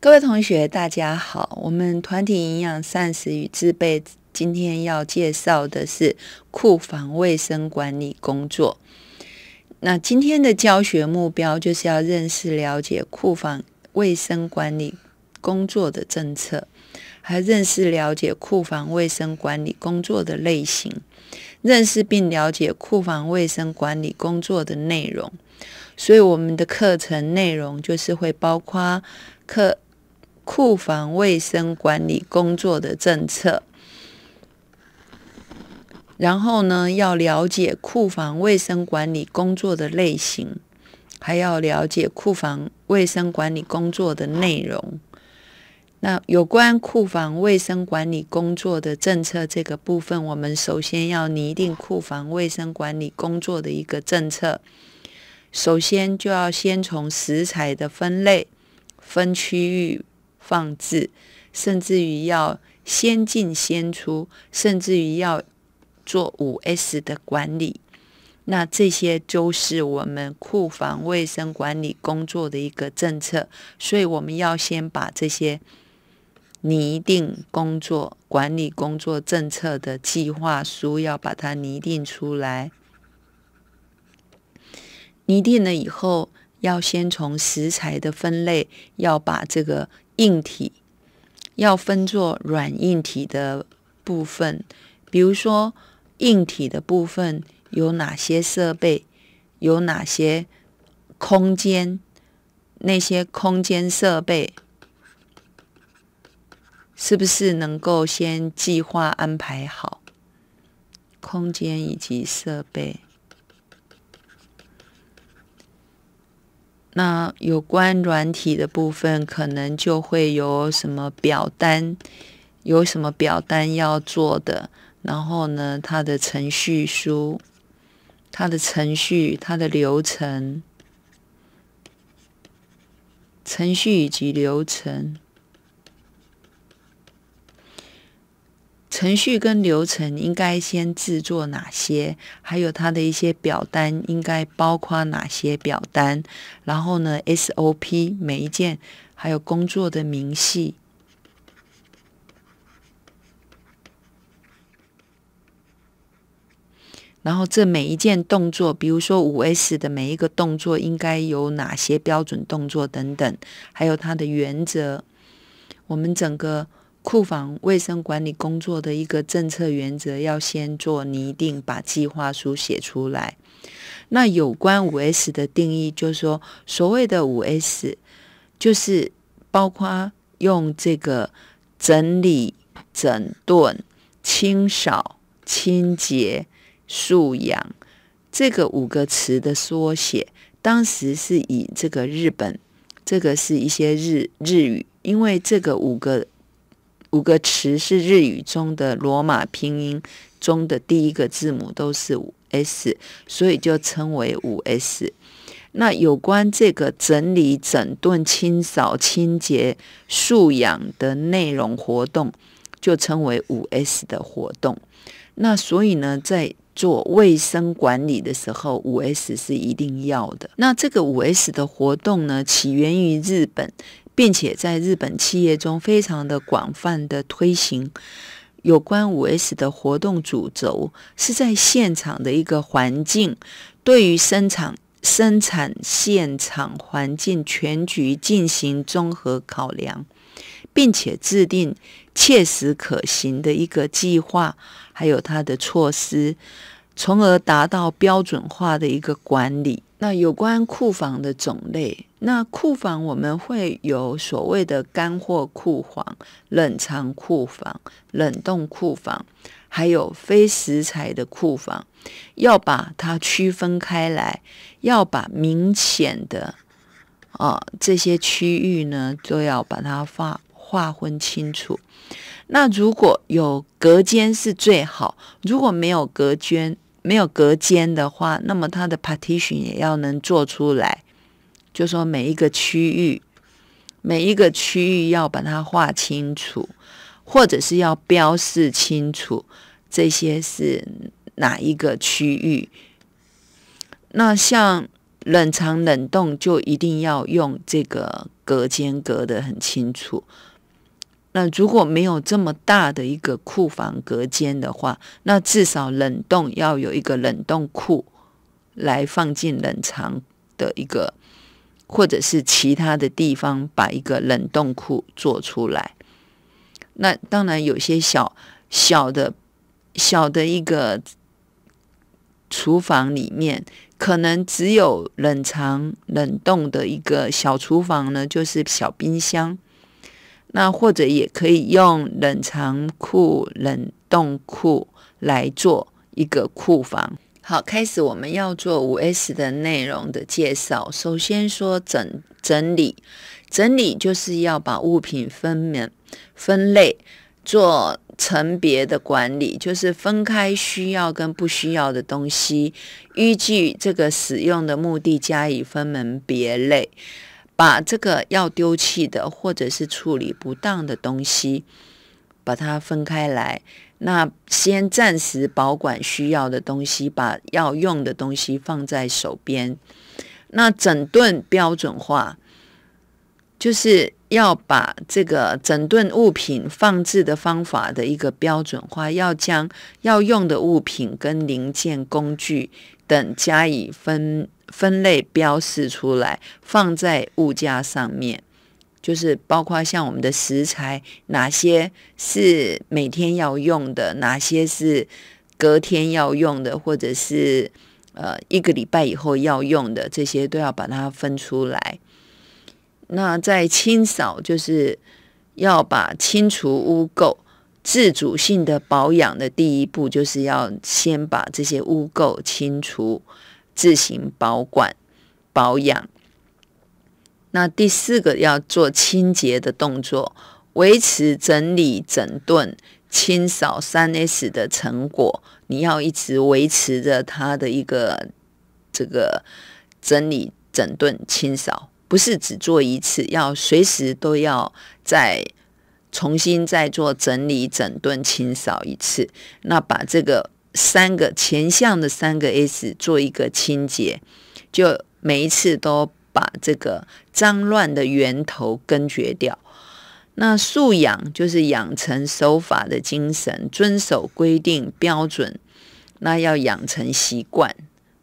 各位同学，大家好。我们团体营养膳食与制备今天要介绍的是库房卫生管理工作。那今天的教学目标就是要认识了解库房卫生管理工作的政策，还认识了解库房卫生管理工作的类型，认识并了解库房卫生管理工作的内容。所以我们的课程内容就是会包括课。库房卫生管理工作的政策，然后呢，要了解库房卫生管理工作的类型，还要了解库房卫生管理工作的内容。那有关库房卫生管理工作的政策这个部分，我们首先要拟定库房卫生管理工作的一个政策。首先就要先从食材的分类、分区域。放置，甚至于要先进先出，甚至于要做五 S 的管理，那这些都是我们库房卫生管理工作的一个政策。所以我们要先把这些拟定工作、管理工作政策的计划书，要把它拟定出来。拟定了以后，要先从食材的分类，要把这个。硬体要分作软硬体的部分，比如说硬体的部分有哪些设备，有哪些空间，那些空间设备是不是能够先计划安排好空间以及设备？那有关软体的部分，可能就会有什么表单，有什么表单要做的，然后呢，它的程序书，它的程序，它的流程，程序以及流程。程序跟流程应该先制作哪些？还有它的一些表单应该包括哪些表单？然后呢，SOP 每一件，还有工作的明细。然后这每一件动作，比如说五 S 的每一个动作，应该有哪些标准动作等等？还有它的原则，我们整个。库房卫生管理工作的一个政策原则要先做，你一定把计划书写出来。那有关五 S 的定义，就是说所谓的五 S，就是包括用这个整理、整顿、清扫、清洁、素养这个五个词的缩写。当时是以这个日本，这个是一些日日语，因为这个五个。五个词是日语中的罗马拼音中的第一个字母都是 S，所以就称为五 S。那有关这个整理、整顿、清扫、清洁素养的内容活动，就称为五 S 的活动。那所以呢，在做卫生管理的时候，五 S 是一定要的。那这个五 S 的活动呢，起源于日本。并且在日本企业中，非常的广泛的推行有关五 S 的活动。主轴是在现场的一个环境，对于生产生产现场环境全局进行综合考量，并且制定切实可行的一个计划，还有它的措施。从而达到标准化的一个管理。那有关库房的种类，那库房我们会有所谓的干货库房、冷藏库房、冷冻库房，还有非食材的库房，要把它区分开来，要把明显的啊这些区域呢都要把它划划分清楚。那如果有隔间是最好，如果没有隔间，没有隔间的话，那么它的 partition 也要能做出来，就说每一个区域，每一个区域要把它画清楚，或者是要标示清楚这些是哪一个区域。那像冷藏冷冻就一定要用这个隔间隔得很清楚。那如果没有这么大的一个库房隔间的话，那至少冷冻要有一个冷冻库来放进冷藏的一个，或者是其他的地方把一个冷冻库做出来。那当然有些小小的、小的一个厨房里面，可能只有冷藏冷冻的一个小厨房呢，就是小冰箱。那或者也可以用冷藏库、冷冻库来做一个库房。好，开始我们要做五 S 的内容的介绍。首先说整整理，整理就是要把物品分门分类，做层别的管理，就是分开需要跟不需要的东西，依据这个使用的目的加以分门别类。把这个要丢弃的或者是处理不当的东西，把它分开来。那先暂时保管需要的东西，把要用的东西放在手边。那整顿标准化，就是要把这个整顿物品放置的方法的一个标准化，要将要用的物品跟零件、工具等加以分。分类标示出来，放在物价上面，就是包括像我们的食材，哪些是每天要用的，哪些是隔天要用的，或者是呃一个礼拜以后要用的，这些都要把它分出来。那在清扫，就是要把清除污垢、自主性的保养的第一步，就是要先把这些污垢清除。自行保管、保养。那第四个要做清洁的动作，维持、整理、整顿、清扫三 S 的成果。你要一直维持着它的一个这个整理、整顿、清扫，不是只做一次，要随时都要再重新再做整理、整顿、清扫一次。那把这个。三个前项的三个 S 做一个清洁，就每一次都把这个脏乱的源头根绝掉。那素养就是养成守法的精神，遵守规定标准。那要养成习惯，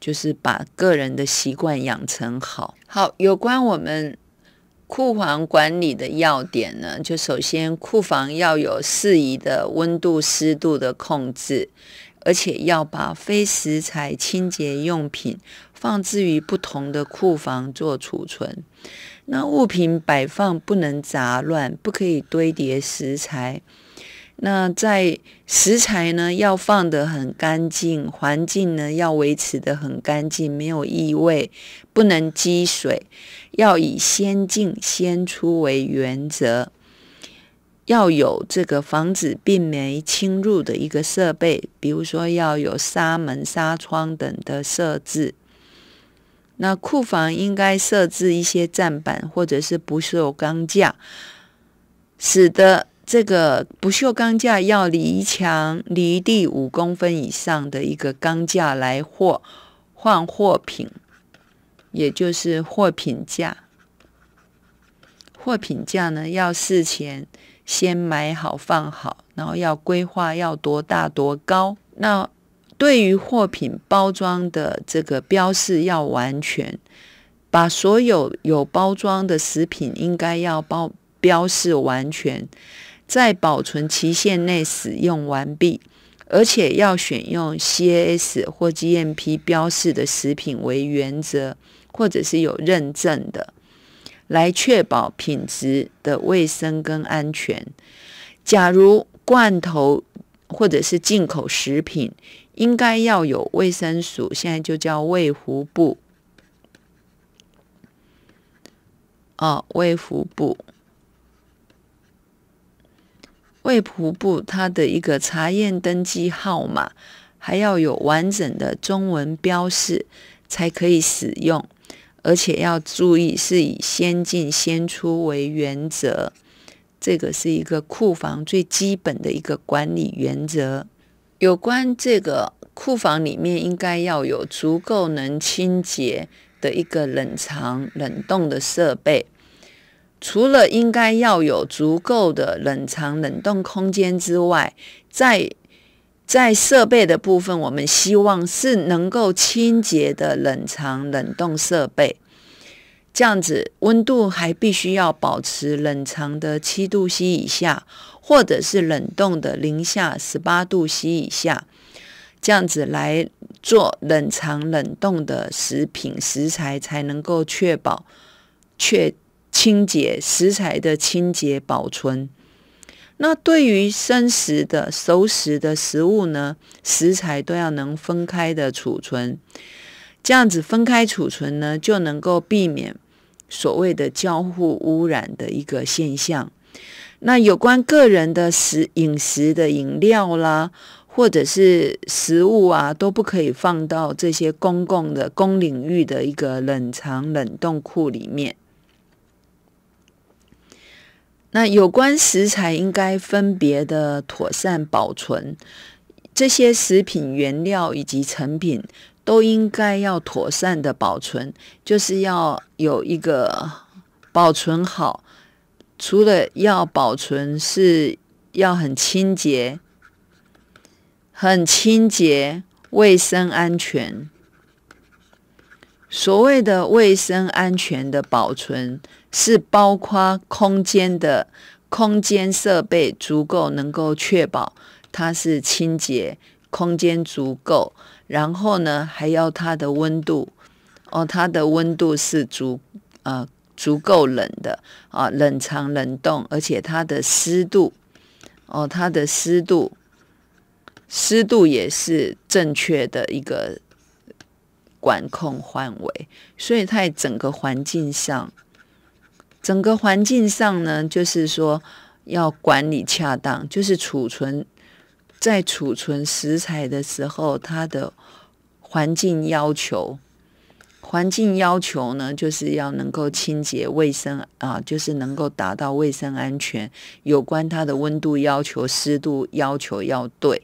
就是把个人的习惯养成好。好，有关我们库房管理的要点呢，就首先库房要有适宜的温度湿度的控制。而且要把非食材清洁用品放置于不同的库房做储存。那物品摆放不能杂乱，不可以堆叠食材。那在食材呢，要放得很干净，环境呢要维持得很干净，没有异味，不能积水，要以先进先出为原则。要有这个防止病媒侵入的一个设备，比如说要有纱门、纱窗等的设置。那库房应该设置一些站板或者是不锈钢架，使得这个不锈钢架要离墙、离地五公分以上的一个钢架来货换货品，也就是货品架。货品架呢，要事前。先买好放好，然后要规划要多大多高。那对于货品包装的这个标示要完全，把所有有包装的食品应该要包标示完全，在保存期限内使用完毕，而且要选用 C A S 或 G M P 标示的食品为原则，或者是有认证的。来确保品质的卫生跟安全。假如罐头或者是进口食品，应该要有卫生署，现在就叫卫福部，哦，卫福部，卫福部它的一个查验登记号码，还要有完整的中文标示，才可以使用。而且要注意，是以先进先出为原则，这个是一个库房最基本的一个管理原则。有关这个库房里面，应该要有足够能清洁的一个冷藏冷冻的设备。除了应该要有足够的冷藏冷冻空间之外，在在设备的部分，我们希望是能够清洁的冷藏、冷冻设备。这样子，温度还必须要保持冷藏的七度 C 以下，或者是冷冻的零下十八度 C 以下。这样子来做冷藏、冷冻的食品食材，才能够确保确清洁食材的清洁保存。那对于生食的、熟食的食物呢，食材都要能分开的储存，这样子分开储存呢，就能够避免所谓的交互污染的一个现象。那有关个人的食、饮食的饮料啦，或者是食物啊，都不可以放到这些公共的公领域的一个冷藏、冷冻库里面。那有关食材应该分别的妥善保存，这些食品原料以及成品都应该要妥善的保存，就是要有一个保存好。除了要保存，是要很清洁、很清洁、卫生安全。所谓的卫生安全的保存。是包括空间的空间设备足够能够确保它是清洁空间足够，然后呢还要它的温度哦，它的温度是足呃足够冷的啊，冷藏冷冻，而且它的湿度哦，它的湿度湿度也是正确的一个管控范围，所以它整个环境上。整个环境上呢，就是说要管理恰当，就是储存在储存食材的时候，它的环境要求，环境要求呢，就是要能够清洁卫生啊，就是能够达到卫生安全。有关它的温度要求、湿度要求要对，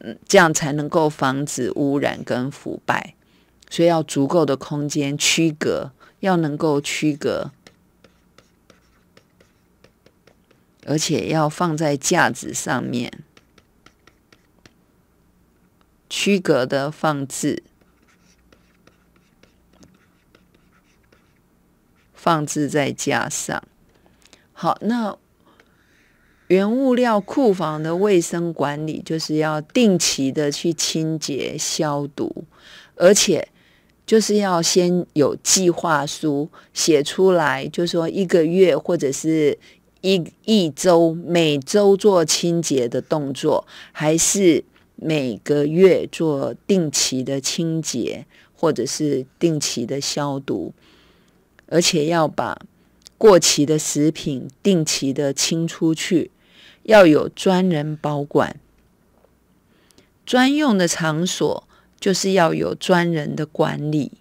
嗯，这样才能够防止污染跟腐败。所以要足够的空间区隔，要能够区隔。而且要放在架子上面，区隔的放置，放置在架上。好，那原物料库房的卫生管理，就是要定期的去清洁消毒，而且就是要先有计划书写出来，就说一个月或者是。一一周每周做清洁的动作，还是每个月做定期的清洁，或者是定期的消毒，而且要把过期的食品定期的清出去，要有专人保管，专用的场所就是要有专人的管理，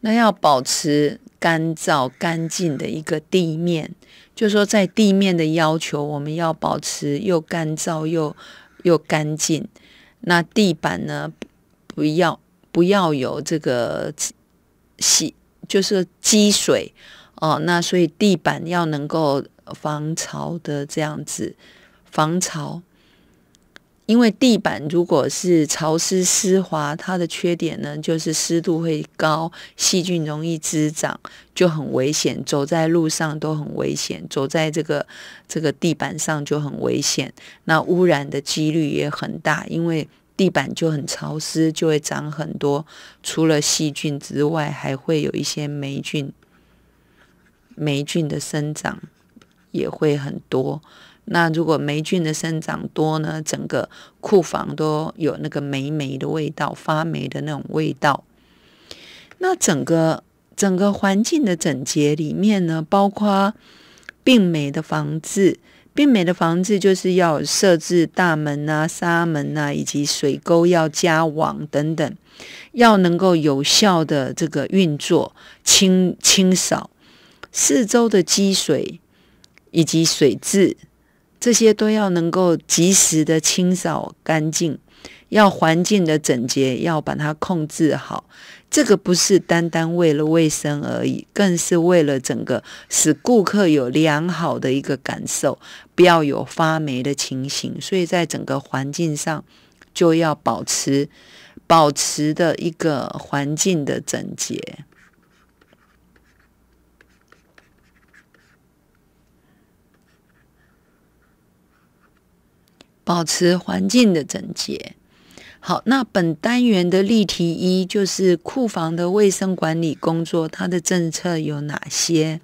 那要保持。干燥、干净的一个地面，就是说在地面的要求，我们要保持又干燥又又干净。那地板呢，不要不要有这个洗，就是积水哦。那所以地板要能够防潮的这样子，防潮。因为地板如果是潮湿湿滑，它的缺点呢就是湿度会高，细菌容易滋长，就很危险。走在路上都很危险，走在这个这个地板上就很危险。那污染的几率也很大，因为地板就很潮湿，就会长很多。除了细菌之外，还会有一些霉菌，霉菌的生长也会很多。那如果霉菌的生长多呢？整个库房都有那个霉霉的味道，发霉的那种味道。那整个整个环境的整洁里面呢，包括病美的防治。病美的防治就是要设置大门啊、纱门啊，以及水沟要加网等等，要能够有效的这个运作清清扫四周的积水以及水质。这些都要能够及时的清扫干净，要环境的整洁，要把它控制好。这个不是单单为了卫生而已，更是为了整个使顾客有良好的一个感受，不要有发霉的情形。所以在整个环境上就要保持保持的一个环境的整洁。保持环境的整洁。好，那本单元的例题一就是库房的卫生管理工作，它的政策有哪些？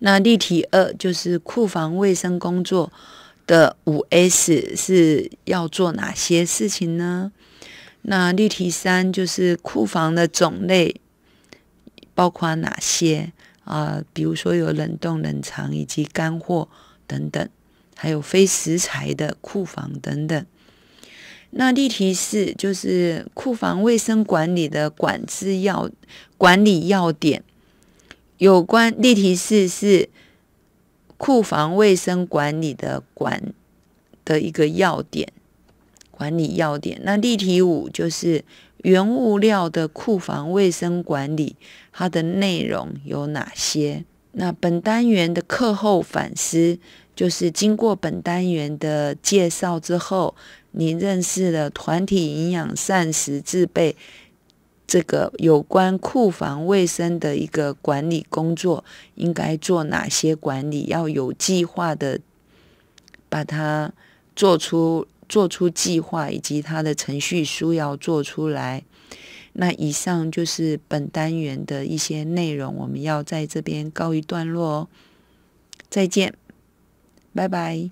那例题二就是库房卫生工作的五 S 是要做哪些事情呢？那例题三就是库房的种类包括哪些啊？比如说有冷冻、冷藏以及干货等等。还有非食材的库房等等。那例题四就是库房卫生管理的管制要管理要点。有关例题四是库房卫生管理的管的一个要点管理要点。那例题五就是原物料的库房卫生管理，它的内容有哪些？那本单元的课后反思。就是经过本单元的介绍之后，您认识了团体营养膳食制备这个有关库房卫生的一个管理工作，应该做哪些管理？要有计划的把它做出做出计划，以及它的程序书要做出来。那以上就是本单元的一些内容，我们要在这边告一段落哦。再见。拜拜。